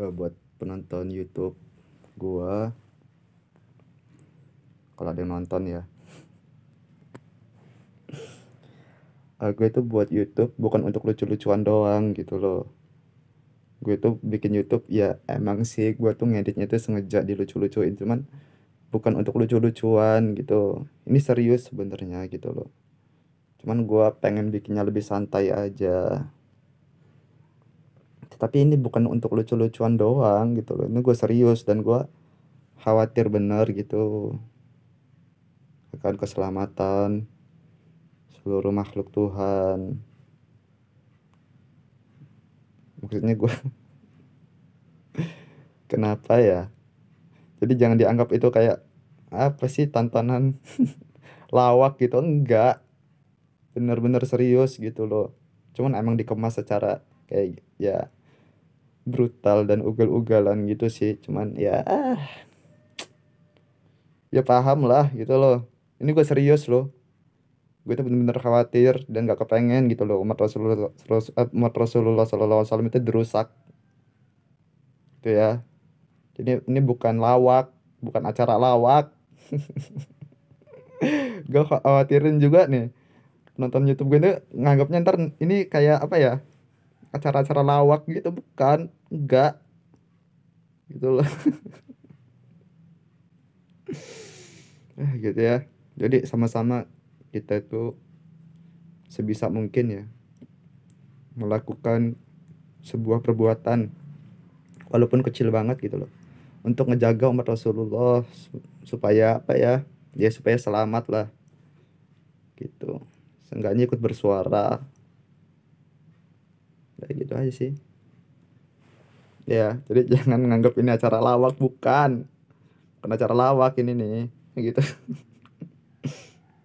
uh, buat penonton YouTube gua kalau ada yang nonton ya uh, eh, gue itu buat YouTube bukan untuk lucu-lucuan doang gitu loh gue itu bikin YouTube ya emang sih gue tuh ngeditnya tuh sengaja dilucu-lucuin cuman bukan untuk lucu-lucuan gitu ini serius sebenarnya gitu loh cuman gue pengen bikinnya lebih santai aja tapi ini bukan untuk lucu-lucuan doang gitu loh ini gue serius dan gue khawatir bener gitu akan keselamatan seluruh makhluk Tuhan maksudnya gue kenapa ya jadi jangan dianggap itu kayak apa sih tantangan lawak gitu enggak bener-bener serius gitu loh cuman emang dikemas secara kayak ya brutal dan ugal-ugalan gitu sih cuman ya ya paham lah gitu loh ini gue serius loh gue tuh bener-bener khawatir dan gak kepengen gitu loh umat Rasulullah eh, umat Rasulullah Sallallahu Alaihi Wasallam itu dirusak gitu ya jadi ini bukan lawak bukan acara lawak gue khawatirin juga nih nonton YouTube gue itu nganggapnya ntar ini kayak apa ya acara-acara lawak gitu bukan enggak gitu loh eh, gitu ya jadi sama-sama kita itu sebisa mungkin ya melakukan sebuah perbuatan walaupun kecil banget gitu loh untuk ngejaga umat Rasulullah supaya apa ya ya supaya selamat lah gitu seenggaknya ikut bersuara kayak gitu aja sih ya jadi jangan nganggap ini acara lawak bukan karena acara lawak ini nih gitu